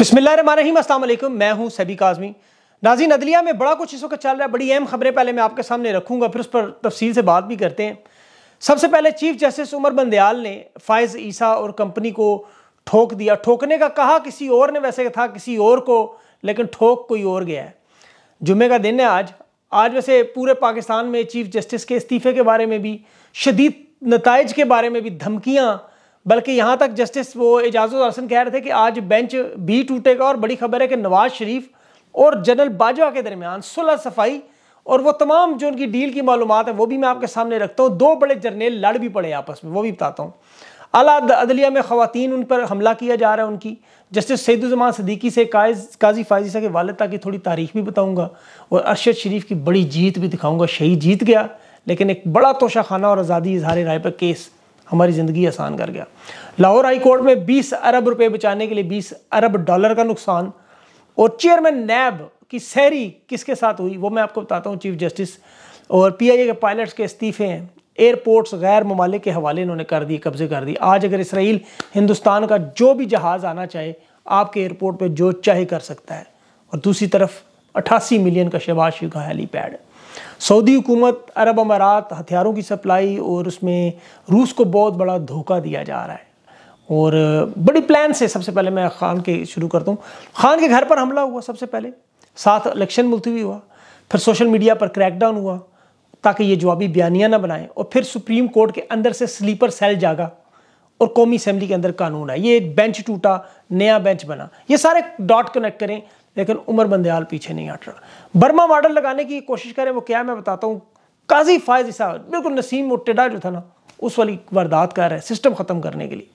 बिस्मिल्लाम असलम मैं हूं सभी काजमी नाजी अदलिया में बड़ा कुछ इस वक्त चल रहा है बड़ी अहम खबरें पहले मैं आपके सामने रखूंगा फिर उस पर तफसील से बात भी करते हैं सबसे पहले चीफ जस्टिस उमर बंदयाल ने फ़ायज़ ईसा और कंपनी को ठोक दिया ठोकने का कहा किसी और ने वैसे था किसी और को लेकिन ठोक कोई और गया है जुमे का दिन है आज आज वैसे पूरे पाकिस्तान में चीफ जस्टिस के इस्तीफ़े के बारे में भी शदीद नतज के बारे में भी धमकियाँ बल्कि यहाँ तक जस्टिस वो एजाज हसन कह रहे थे कि आज बेंच भी टूटेगा और बड़ी खबर है कि नवाज शरीफ और जनरल बाजवा के दरमियान सुलह सफाई और वो तमाम जो उनकी डील की मालूम है वो भी मैं आपके सामने रखता हूँ दो बड़े जर्नेल लड़ भी पड़े आपस में वो भी बताता हूँ अला अदलिया में खातन उन पर हमला किया जा रहा है उनकी जस्टिस सैदुलजमान सदीकी से काजी फायजिसा के वालदा की थोड़ी तारीख भी बताऊँगा और अरशद शरीफ की बड़ी जीत भी दिखाऊँगा शहीद जीत गया लेकिन एक बड़ा तोशा खाना और आज़ादी इजहार राय पर केस हमारी ज़िंदगी आसान कर गया लाहौर हाई कोर्ट में 20 अरब रुपए बचाने के लिए 20 अरब डॉलर का नुकसान और चेयरमैन नैब की सहरी किसके साथ हुई वो मैं आपको बताता हूँ चीफ जस्टिस और पीआईए के पायलट्स के इस्तीफे हैं एयरपोर्ट्स गैर ममालिक के हवाले इन्होंने कर दिए कब्जे कर दिए आज अगर इसराइल हिंदुस्तान का जो भी जहाज़ आना चाहे आपके एयरपोर्ट पर जो चाहे कर सकता है और दूसरी तरफ अट्ठासी मिलियन का शबाज का हेलीपैड सऊदी हुकूमत अरब अमारात हथियारों की सप्लाई और उसमें रूस को बहुत बड़ा धोखा दिया जा रहा है और बड़ी प्लान से सबसे पहले मैं खान के शुरू करता हूँ खान के घर पर हमला हुआ सबसे पहले साथ इलेक्शन मुलतवी हुआ फिर सोशल मीडिया पर क्रैकडाउन हुआ ताकि ये जवाबी बयानियाँ ना बनाएं और फिर सुप्रीम कोर्ट के अंदर से स्लीपर सेल जागा और कौमी असम्बली के अंदर कानून आया ये एक बेंच टूटा नया बेंच बना ये सारे डॉट कनेक्ट करें लेकिन उमर बंदयाल पीछे नहीं हट रहा बर्मा मॉडल लगाने की कोशिश करें वो क्या मैं बताता हूँ काजी फायज इसा बिल्कुल नसीम टिडा जो था ना उस वाली वारदात कर रहे है सिस्टम ख़त्म करने के लिए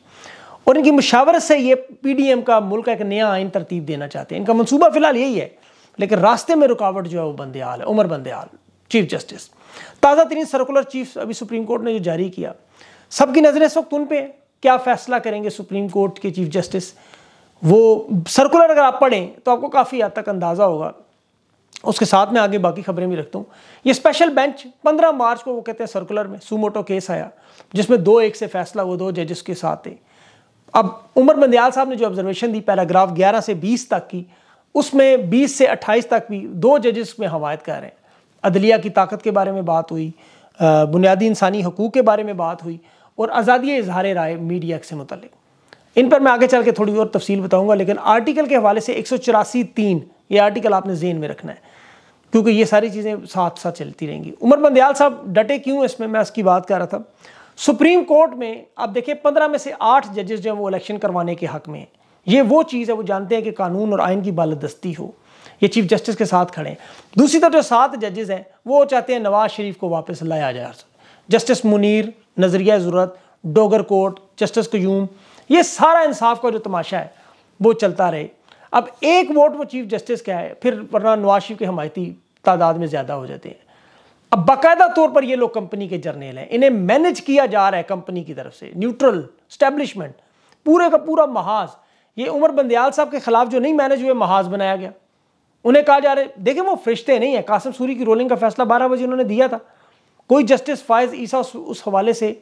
और इनकी मुशावरत से ये पीडीएम का मुल्क का एक नया आइन तरतीब देना चाहते हैं इनका मनसूबा फिलहाल यही है लेकिन रास्ते में रुकावट जो है वो बंदयाल है उमर बंदयाल चीफ जस्टिस ताज़ा तरीन सर्कुलर चीफ अभी सुप्रीम कोर्ट ने जो जारी किया सबकी नज़रें इस वक्त उन पर क्या फैसला करेंगे सुप्रीम कोर्ट के चीफ जस्टिस वो सर्कुलर अगर आप पढ़ें तो आपको काफ़ी हद तक अंदाज़ा होगा उसके साथ में आगे बाकी खबरें भी रखता हूँ ये स्पेशल बेंच 15 मार्च को वो कहते हैं सर्कुलर में सुमोटो केस आया जिसमें दो एक से फैसला हुआ दो जजेस के साथ थे अब उमर बंदयाल साहब ने जो ऑब्जर्वेशन दी पैराग्राफ 11 से 20 तक की उसमें 20 से 28 तक भी दो जजेस में हवायत कर रहे हैं अदलिया की ताकत के बारे में बात हुई बुनियादी इंसानी हकूक़ के बारे में बात हुई और आज़ादी इजहार राय मीडिया से मुतलिक इन पर मैं आगे चल के थोड़ी और तफसील बताऊंगा लेकिन आर्टिकल के हवाले से एक सौ चौरासी तीन ये आर्टिकल आपने जेन में रखना है क्योंकि ये सारी चीज़ें साथ साथ चलती रहेंगी उमर बंदयाल साहब डटे क्यों इसमें मैं इसकी बात कर रहा था सुप्रीम कोर्ट में आप देखिए पंद्रह में से आठ जजेस जो हैं वो इलेक्शन करवाने के हक में हैं ये वो चीज़ है वो जानते हैं कि कानून और आयन की बालदस्ती हो ये चीफ जस्टिस के साथ खड़े हैं दूसरी तरफ जो सात जजेस हैं वो चाहते हैं नवाज शरीफ को वापस लाया जाए जस्टिस मुनीर नजरिया ज़रूरत डोगर कोर्ट जस्टिस कयूम ये सारा इंसाफ का जो तमाशा है वो चलता रहे अब एक वोट वो चीफ जस्टिस का है फिर वरना नवाज शरीफ की हमायती तादाद में ज़्यादा हो जाते हैं अब बाकायदा तौर पर ये लोग कंपनी के जर्नेल हैं इन्हें मैनेज किया जा रहा है कंपनी की तरफ से न्यूट्रल स्टैब्लिशमेंट पूरे का पूरा महाज ये उमर बंदयाल साहब के खिलाफ जो नहीं मैनेज हुए महाज बनाया गया उन्हें कहा जा रहा है देखिए वो फरिश्ते नहीं है कासिम सूरी की रोलिंग का फैसला बारह बजे उन्होंने दिया था कोई जस्टिस फायज ईसा उस, उस हवाले से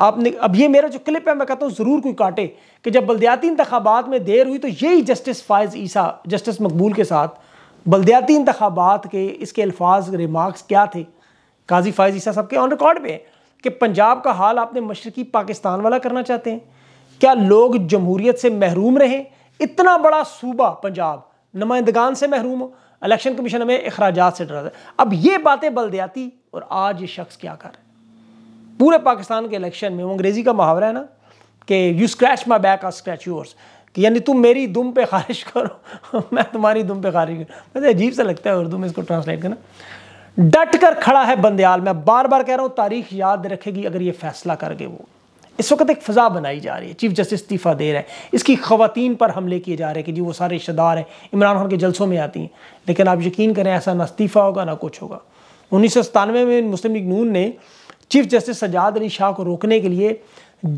आपने अब ये मेरा जो क्लिप है मैं कहता हूँ ज़रूर कोई काटे कि जब बलदयाती इंतबात में देर हुई तो यही जस्टिस फायज़ ईसा जस्टिस मकबूल के साथ बलदयाती इंतबात के इसके अल्फाज रिमार्क्स क्या थे काजी फायज़ ईसा सबके ऑन रिकॉर्ड पे कि पंजाब का हाल आपने मशरकी पाकिस्तान वाला करना चाहते हैं क्या लोग जमहूरीत से महरूम रहें इतना बड़ा सूबा पंजाब नुमाइंदगान से महरूम हो इलेक्शन कमीशन हमें अखराज से डरा अब ये बातें बलदयाती और आज ये शख्स क्या कर रहे हैं पूरे पाकिस्तान के इलेक्शन में वो अंग्रेज़ी का मुहावरा है ना कि you scratch my back or scratch yours कि यानी तुम मेरी दुम पे खारिश करो मैं तुम्हारी दुम पे खारिश करूँ वैसे अजीब सा लगता है उर्दू में इसको ट्रांसलेट करना डट कर खड़ा है बंदयाल मैं बार बार कह रहा हूँ तारीख याद रखेगी अगर ये फैसला करके वो इस वक्त एक फजा बनाई जा रही है चीफ जस्टिस इस्तीफ़ा दे रहे हैं इसकी खवतान पर हमले किए जा रहे हैं कि जी वो सारे रिश्तेदार हैं इमरान खान के जलसों में आती हैं लेकिन आप यकीन करें ऐसा ना इस्तीफ़ा होगा ना कुछ होगा उन्नीस सौ सतानवे में मुस्लिम लीग नून ने चीफ जस्टिस सजाद अली शाह को रोकने के लिए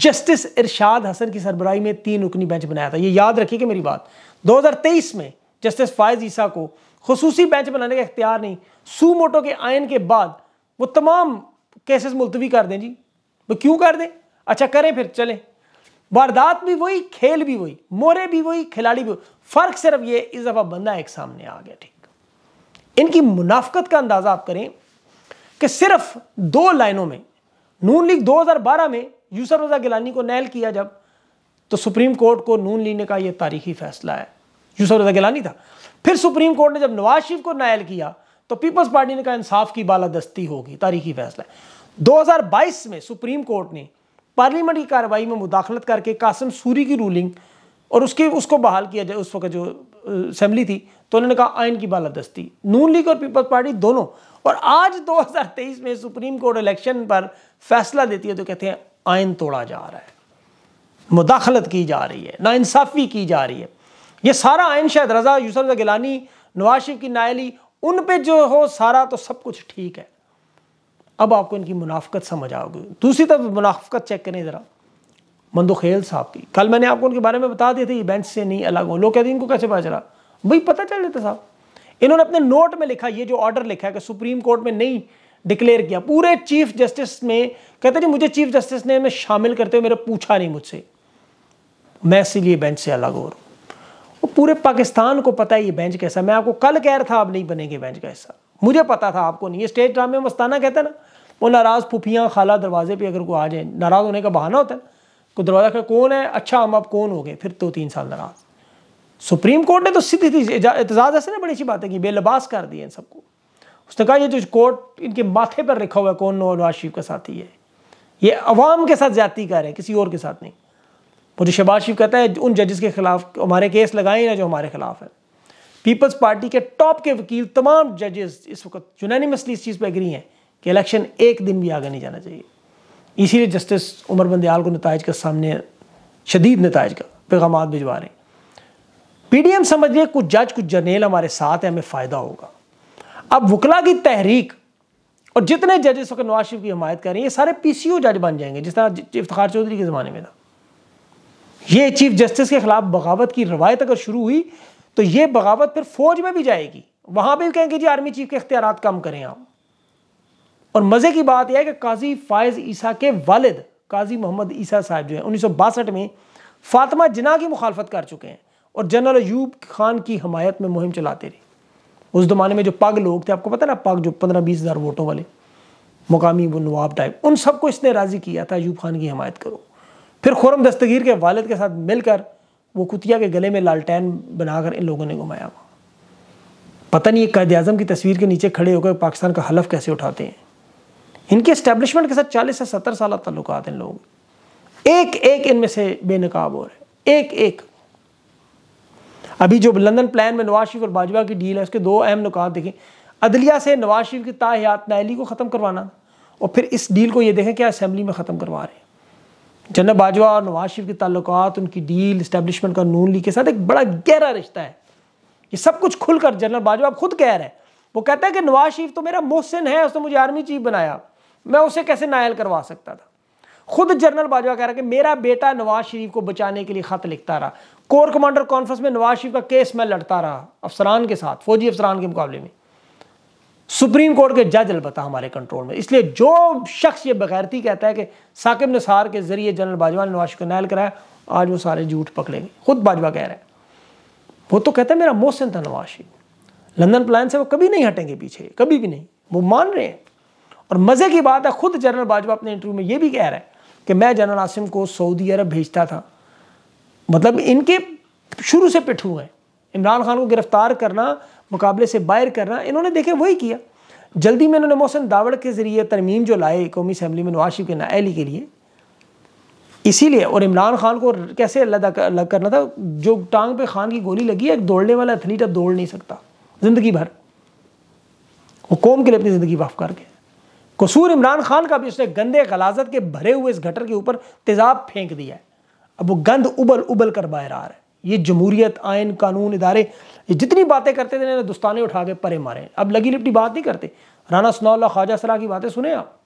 जस्टिस इरशाद हसन की सरबराई में तीन रुकनी बेंच बनाया था ये याद रखिए कि मेरी बात 2023 में जस्टिस फायज ईसा को खसूसी बेंच बनाने का इख्तियार नहीं सू मोटो के आयन के बाद वो तमाम केसेस मुलतवी कर दें जी वो क्यों कर दें अच्छा करें फिर चलें वारदात भी वही खेल भी वही मोरे भी वही खिलाड़ी भी वही फ़र्क सिर्फ ये इस दफ़ा बंदा एक सामने आ गया ठीक इनकी मुनाफ्त का अंदाज़ा आप करें कि सिर्फ दो लाइनों में नून लीग 2012 में यूसर रजा गिलानी को नैल किया जब तो सुप्रीम कोर्ट को नून लीग ने कहा यह तारीखी फैसला है यूसर रजा गिलानी था फिर सुप्रीम कोर्ट ने जब नवाज शरीफ को नायल किया तो पीपल्स पार्टी ने कहा इंसाफ की बालादस्ती होगी तारीखी फैसला है 2022 में सुप्रीम कोर्ट ने पार्लियामेंट की कार्रवाई में मुदाखलत करके कासिम सूरी की रूलिंग और उसके उसको बहाल किया जाए उस वक्त जो असम्बली थी तो उन्होंने कहा आइन की बालादस्ती नून लीग और पीपल्स पार्टी दोनों और आज 2023 में सुप्रीम कोर्ट इलेक्शन पर फैसला देती है तो कहते हैं आयन तोड़ा जा रहा है मुदाखलत की जा रही है इंसाफी की जा रही है ये सारा आयन शायद रजा यूसर गिलानी नवाज शरीफ की नायली उन पे जो हो सारा तो सब कुछ ठीक है अब आपको इनकी मुनाफ्त समझ आओगी दूसरी तरफ मुनाफ्त चेक करें ज़रा मंदोखेल साहब की कल मैंने आपको उनके बारे में बता दिए थे बेंच से नहीं अलग हों लोग कहते हैं इनको कैसे पता चला भाई पता चल जाता साहब इन्होंने अपने नोट में लिखा ये जो ऑर्डर लिखा है कि सुप्रीम कोर्ट में नहीं डिक्लेयर किया पूरे चीफ जस्टिस में कहते जी मुझे चीफ जस्टिस ने मैं शामिल करते हुए मेरे पूछा नहीं मुझसे मैं इसीलिए बेंच से अलग हो रहा पूरे पाकिस्तान को पता है ये बेंच कैसा मैं आपको कल कह रहा था आप नहीं बनेंगे बेंच कैसा मुझे पता था आपको नहीं ये स्टेज ड्रामे मस्ताना कहते ना वो नाराज़ फुफियाँ खाला दरवाजे पर अगर को आ जाए नाराज़ होने का बहाना होता है को तो दरवाज़ा कौन है अच्छा हम आप कौन हो गए फिर दो तो तीन साल नाराज़ सुप्रीम कोर्ट ने तो सीधी थी एतजाज़ ऐसे ना बड़ी अच्छी बात है कि बेलबास कर दिए इन सबको उसने कहा ये जो कोर्ट इनके माथे पर रखा हुआ है कौन नवाज शरीफ का साथी है ये अवाम के साथ ज्यादा कर रहे हैं किसी और के साथ नहीं मुझे शहबाज शरीफ कहता है उन जजेस के खिलाफ हमारे केस लगाए ना जो हमारे खिलाफ है पीपल्स पार्टी के टॉप के वकील तमाम जजेस इस वक्त यूनानिमसली इस चीज़ पर एग्री हैं कि इलेक्शन एक दिन भी आगे नहीं जाना चाहिए इसीलिए जस्टिस उमर बंदयाल को नतज का सामने शदीद नतज का पैगाम भिजवा रहे हैं पीडीएम समझ समझिए कुछ जज कुछ जर्नेल हमारे साथ है हमें फ़ायदा होगा अब वकला की तहरीक और जितने जजेस वक्त नवाज शरीफ की हमायत कर रहे हैं ये सारे पीसीओ जज बन जाएंगे जिस तरह इफ्तार चौधरी के ज़माने में था ये चीफ जस्टिस के खिलाफ बगावत की रवायत अगर शुरू हुई तो ये बगावत फिर फौज में भी जाएगी वहां भी कहेंगे जी आर्मी चीफ के अख्तियार कम करें आप और मज़े की बात यह है कि काजी फायज़ ईसा के वालिद काजी मोहम्मद ईसा साहब जो है उन्नीस में फातिमा जिना की मुखालफत कर चुके हैं और जनरल अयूब खान की हमायत में मुहिम चलाते रहे उस ज़माने में जो पग लोग थे आपको पता ना पग जो पंद्रह बीस हज़ार वोटों वाले मुकामी वो नवाब टाइप उन सबको इसने राज़ी किया था अयूब खान की हमायत करो फिर खुरम दस्तगीर के वालद के साथ मिलकर वो कुतिया के गले में लालटेन बनाकर इन लोगों ने घुमाया हुआ पता नहीं कैद अजम की तस्वीर के नीचे खड़े होकर पाकिस्तान का हलफ कैसे उठाते हैं इनके इस्टेब्लिशमेंट के साथ चालीस से सत्तर साल तल्लुक इन लोग एक एक इनमें से बेनकाब हो रहे एक एक अभी जो लंदन प्लान में नवाज शरीफ और बाजवा की डील है उसके दो अहम नुकात देखें अदलिया से नवाज शरीफ की ताहियात नहली को ख़त्म करवाना और फिर इस डील को ये देखें क्या असम्बली में ख़त्म करवा रहे हैं जन्ना बाजवा और नवाज शरीफ के तल्लक उनकी डील इस्टेबलिशमेंट का नून ली के साथ एक बड़ा गहरा रिश्ता है ये सब कुछ खुलकर जनरल बाजवा खुद कह रहे हैं वो कहता है कि नवाज शरीफ तो मेरा मोहसिन है उसने मुझे आर्मी चीफ बनाया मैं उसे कैसे नायल करवा सकता था खुद जनरल बाजवा कह रहा है कि मेरा बेटा नवाज शरीफ को बचाने के लिए ख़त लिखता रहा कोर कमांडर कॉन्फ्रेंस में नवाज शरीफ का केस मैं लड़ता रहा अफसरान के साथ फौजी अफसरान के मुकाबले में सुप्रीम कोर्ट के जज अलबत्ता हमारे कंट्रोल में इसलिए जो शख्स ये बगैरती कहता है कि साकिब निसार के जरिए जनरल बाजवा ने नवाज शरीफ को नायल कराया आज वो सारे झूठ पकड़ेंगे खुद बाजवा कह रहा है वो तो कहता है मेरा मोहसिन था नवाज शरीफ लंदन प्लान से वो कभी नहीं हटेंगे पीछे कभी भी नहीं वो मान रहे हैं और मज़े की बात है खुद जनरल बाजवा अपने इंटरव्यू में ये भी कह रहा है कि मैं जनरल आसिम को सऊदी अरब भेजता था मतलब इनके शुरू से पिट्ठू हैं इमरान खान को गिरफ्तार करना मुकाबले से बाहर करना इन्होंने देखे वही किया जल्दी में इन्होंने मोहसिन दावड़ के ज़रिए तरमीम जो लाए कौमी असम्बली में नवाज शरीफ के नाली के लिए इसीलिए और इमरान खान को कैसे अलग करना था जो टांग पे खान की गोली लगी है एक दौड़ने वाला एथलीट अब दौड़ नहीं सकता ज़िंदगी भर वो कौम के लिए अपनी ज़िंदगी वाफ कर कसूर इमरान खान का भी उसने गंदे गलाजत के भरे हुए इस घटर के ऊपर तेज़ाब फेंक दिया है अब वो गंद उबल उबल कर बाहर आ रहा है ये जमहूरियत आयन कानून इदारे ये जितनी बातें करते थे ना दस्ताने उठा के परे मारे अब लगी लिपटी बात नहीं करते राना सनाउल्ला ख्वाजा सलाह की बातें सुने आप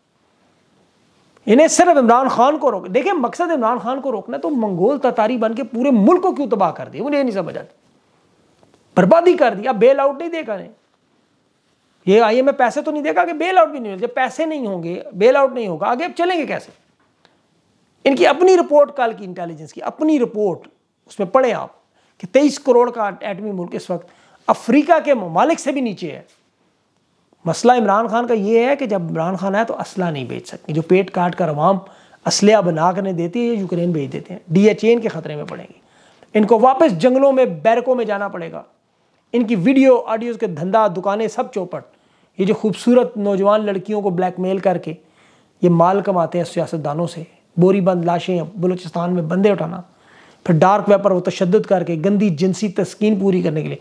इन्हें सिर्फ इमरान खान को रोक देखिए मकसद इमरान खान को रोकना तो मंगोल ततारी बन के पूरे मुल्क को क्यों तबाह कर दिया उन्हें नहीं समझ आती बर्बादी कर दिया बेल आउट नहीं देखा ने ये आइए मैं पैसे तो नहीं देगा कि बेल आउट भी नहीं जब पैसे नहीं होंगे बेल आउट नहीं होगा आगे अब चलेंगे कैसे इनकी अपनी रिपोर्ट कल की इंटेलिजेंस की अपनी रिपोर्ट उसमें पढ़ें आप कि तेईस करोड़ का एटमी मुल्क इस वक्त अफ्रीका के ममालिक से भी नीचे है मसला इमरान खान का ये है कि जब इमरान खान आया तो असला नहीं बेच सकते जो पेट काट कर अवाम असलिया बना करने देती है यूक्रेन भेज देते हैं डी एच एन के ख़तरे में पड़ेंगे इनको वापस जंगलों में बैरकों में जाना पड़ेगा इनकी वीडियो ऑडियोज़ के धंधा दुकानें सब चौपट ये जो खूबसूरत नौजवान लड़कियों को ब्लैकमेल करके ये माल कमाते हैं सियासतदानों से बोरी बंद लाशें बलूचिस्तान में बंदे उठाना फिर डार्क वेपर वो तशद करके गंदी जिनसी तस्किन पूरी करने के लिए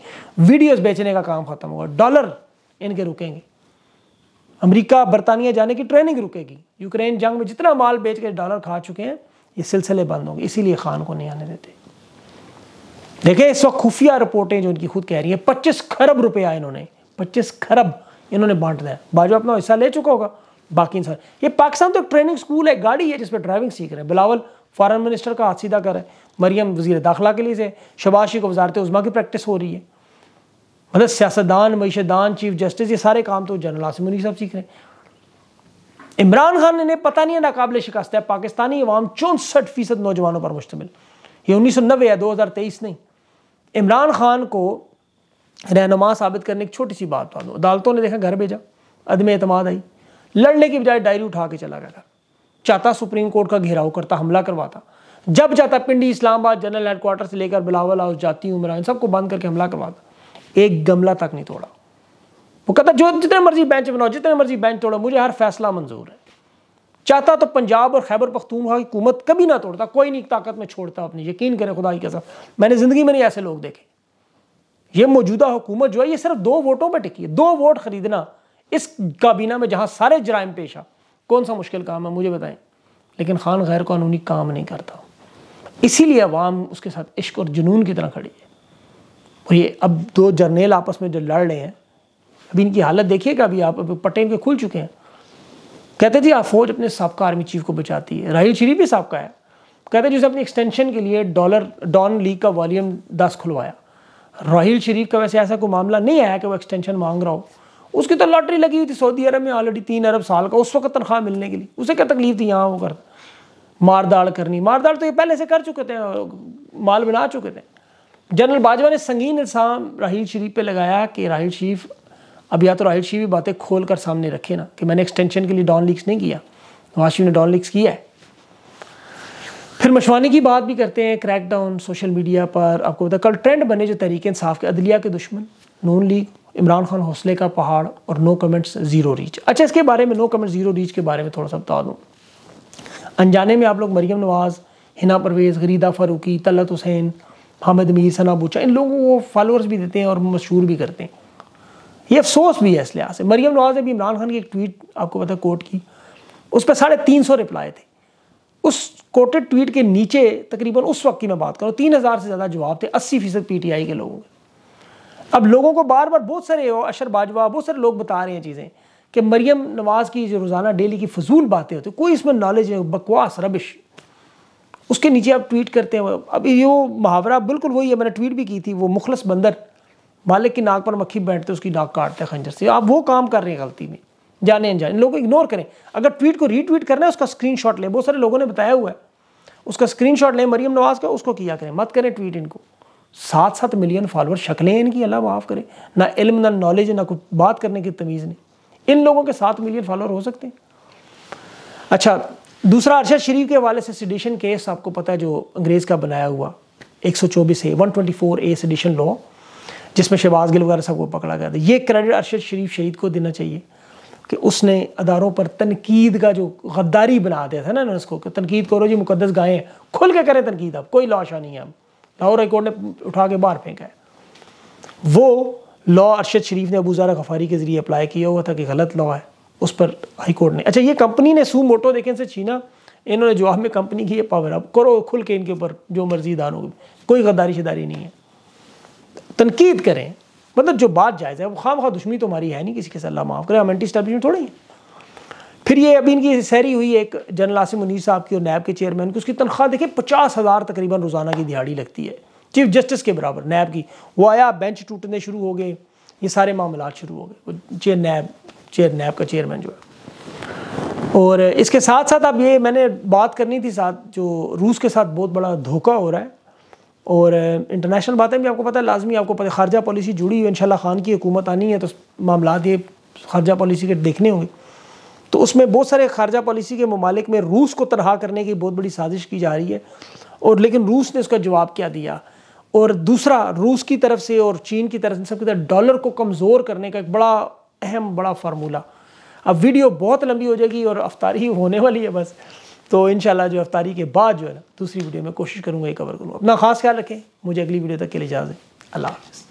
वीडियोस बेचने का काम ख़त्म होगा डॉलर इनके रुकेंगे अमेरिका बरतानिया जाने की ट्रेनिंग रुकेगी यूक्रेन जंग में जितना माल बेच के डॉलर खा चुके हैं ये सिलसिले बंद होंगे इसीलिए खान को नहीं आने देते देखे इस वक्त खुफिया रिपोर्टें जो इनकी खुद कह रही है पच्चीस खरब रुपया इन्होंने पच्चीस खरब इन्होंने बांट दिया बाजू अपना हिस्सा ले चुका होगा बाकी इंसान ये पाकिस्तान तो एक ट्रेनिंग स्कूल है गाड़ी है जिस पर ड्राइविंग सीख रहे हैं बिलावल फॉरन मिनिस्टर का हाथ सीधा कर रहे हैं मरियम वजीर दाखिला के लिए से शबाशी को वजारत उजमा की प्रैक्टिस हो रही है मतलब सियासतदान मीशतदान चीफ जस्टिस ये सारे काम तो जनरल आसिम मुनी साहब सीख रहे हैं इमरान खान ने पता नहीं है नाकबले शिकस्त है पाकिस्तानी अवाम चौंसठ फीसद नौजवानों पर मुश्तमिल ये उन्नीस सौ नबे है दो हज़ार तेईस नहीं इमरान खान को रहनुमा साबित करने की छोटी सी बात बता दो अदालतों ने देखा घर भेजा अदम अतमाद आई लड़ने की बजाय डायरी उठा के चला गया था चाहता सुप्रीम कोर्ट का घेराव करता हमला करवाता जब जाता पिंडी इस्लामाबाद जनरल हेडक्वार्टर से लेकर बिलावल हाउस जाती उमरा सबको बंद करके हमला करवाता एक गमला तक नहीं तोड़ा वो कहता जो जितने मर्जी बेंच बनाओ जितने मर्जी बेंच तोड़ो मुझे हर फैसला मंजूर है चाहता तो पंजाब और खैबर पख्तूनख्वा की हुकूमत कभी ना तोड़ता कोई नहीं ताकत में छोड़ता अपनी यकीन करें खुदा की कसम मैंने ज़िंदगी में नहीं ऐसे लोग देखे ये मौजूदा हुकूमत जो है ये सिर्फ दो वोटों पर टिकी है दो वोट खरीदना इस काबीना में जहाँ सारे जराइम पेशा कौन सा मुश्किल काम है मुझे बताएं लेकिन खान गैर कानूनी काम नहीं करता इसीलिए अवाम उसके साथ इश्क और जुनून की तरह खड़ी है और ये अब दो जर्नेल आपस में जो लड़ रहे हैं अभी इनकी हालत देखिएगा अभी आप पटेल के खुल चुके हैं कहते थे आप फौज अपने सबका आर्मी चीफ को बचाती है राहुल शरीफ भी सबका है कहते जिसे अपनी एक्सटेंशन के लिए डॉलर डॉन लीग का वॉल्यूम दस खुलवाया राहुल शरीफ का वैसे ऐसा कोई मामला नहीं आया कि वो एक्सटेंशन मांग रहा हो उसकी तो लॉटरी लगी हुई थी सऊदी अरब में ऑलरेडी तीन अरब साल का उस वक्त तनख्वाह मिलने के लिए उसे क्या तकलीफ थी यहाँ होकर मार दाड़ करनी मार दाड़ तो ये पहले से कर चुके थे माल बना चुके थे जनरल बाजवा ने संगीन इल्ज़ाम राहील शरीफ पे लगाया कि राहील शरीफ अब या तो राहील शरीफ भी बातें खोल कर सामने रखे ना कि मैंने एक्सटेंशन के लिए डॉन लीक्स नहीं किया नवाज तो शरीफ ने डॉन लीक्स किया है फिर मशवानी की बात भी करते हैं क्रैकडाउन सोशल मीडिया पर आपको पता कल ट्रेंड बने जो तरीके इंसाफ के अदलिया के दुश्मन नून लीग इमरान खान हौसले का पहाड़ और नो कमेंट्स ज़ीरो रीच अच्छा इसके बारे में नो कमेंट्स ज़ीरो रीच के बारे में थोड़ा सा बता दूँ अनजाने में आप लोग मरीम नवाज़ हिना परवेज़ गरीदा फ़ारूकी तलत हुसैन हामिद मीर सना बूचा इन लोगों को फॉलोअर्स भी देते हैं और मशहूर भी करते हैं ये अफसोस भी है इस लिहाज से मरीम नवाज़ ने भी इमरान खान की एक ट्वीट आपको पता कोट की उस पर साढ़े तीन सौ रिप्लाई थे उस कोटेड ट्वीट के नीचे तकरीबन उस वक्त की मैं बात करूँ तीन हज़ार से ज़्यादा जवाब थे अस्सी फ़ीसद पी टी आई के लोगों के अब लोगों को बार बार बहुत सारे अशर बाजवा बहुत सारे लोग बता रहे हैं चीज़ें कि मरियम नवाज़ की जो रोज़ाना डेली की फजूल बातें होती कोई इसमें नॉलेज नहीं बकवास रबिश उसके नीचे आप ट्वीट करते हैं अब ये वो मुहावरा बिल्कुल वही है मैंने ट्वीट भी की थी वो मुखलस बंदर मालिक की नाक पर मक्खी बैठते उसकी नाक काटते हैं खंजर से आप वो काम कर रहे हैं गलती में जाने अनजाने लोग इग्नोर करें अगर ट्वीट को रीट्वीट करना है उसका स्क्रीन लें बहुत सारे लोगों ने बताया हुआ है उसका स्क्रीन लें मरीम नवाज़ का उसको किया करें मत करें ट्वीट इनको सात सात मिलियन फॉलोअर शक्लें इनकी अल्लाह माफ़ करे ना इल्म ना नॉलेज ना कुछ बात करने की तमीज़ नहीं इन लोगों के सात मिलियन फॉलोअर हो सकते हैं अच्छा दूसरा अरशद शरीफ के हवाले से सिडिशन केस आपको पता है जो अंग्रेज़ का बनाया हुआ एक सौ चौबीस A one twenty four A sedition law जिसमें शहबाज गिल वगैरह सबको पकड़ा गया था ये क्रेडिट अरशद शरीफ शहीद को देना चाहिए कि उसने अदारों पर तनकीद का जो गद्दारी बना दिया था ना उसको तनकीद करो जी मुकदस गाएँ खुल के करें तनकीद आप कोई लाशा नहीं है आप लाहौर हाईकोर्ट ने उठा के बाहर फेंका है वो लॉ अरशद शरीफ ने अबू गफारी के ज़रिए अप्लाई किया हुआ था कि गलत लॉ है उस पर हाईकोर्ट ने अच्छा ये कंपनी ने सू मोटो देखें से छीना इन्होंने जो हमें कंपनी की पावर अब करो खुल के इनके ऊपर जो मर्जी दानों होगी कोई गद्दारी शदारी नहीं है तनकीद करें मतलब जो बात जायज़ है वो खाम खा दुश्मनी तो हमारी है नहीं किसी के साथ माफ़ करें हम एंटी स्टैब्लिशमेंट थोड़ी फिर ये अभी इनकी सहरी हुई एक जनरल आसिम मुनीर साहब की और नैब के चेयरमैन की उसकी तनख्वाह देखिए पचास हज़ार तकरीबन रोज़ाना की दिहाड़ी लगती है चीफ जस्टिस के बराबर नैब की वो आया बेंच टूटने शुरू हो गए ये सारे मामला शुरू हो गए चेयर नैब चेयर नैब का चेयरमैन जो है और इसके साथ साथ अब ये मैंने बात करनी थी साथ जो रूस के साथ बहुत बड़ा धोखा हो रहा है और इंटरनेशनल बातें भी आपको पता है लाजमी आपको पता है खारजा पॉलिसी जुड़ी हुई इन खान की हुकूमत आनी है तो मामला ये खारजा पॉलिसी के देखने होंगे तो उसमें बहुत सारे खारजा पॉलिसी के ममालिक में रूस को तनहा करने की बहुत बड़ी साजिश की जा रही है और लेकिन रूस ने उसका जवाब क्या दिया और दूसरा रूस की तरफ से और चीन की तरफ से सबकी तरफ डॉलर को कमज़ोर करने का एक बड़ा अहम बड़ा फार्मूला अब वीडियो बहुत लंबी हो जाएगी और अफ्तारी होने वाली है बस तो इन जो अफ्तारी के बाद जो है ना दूसरी वीडियो में कोशिश करूँगा ये कवर करूँगा अपना खास ख्याल रखें मुझे अगली वीडियो तक के लिए है अल्लाह हाफ़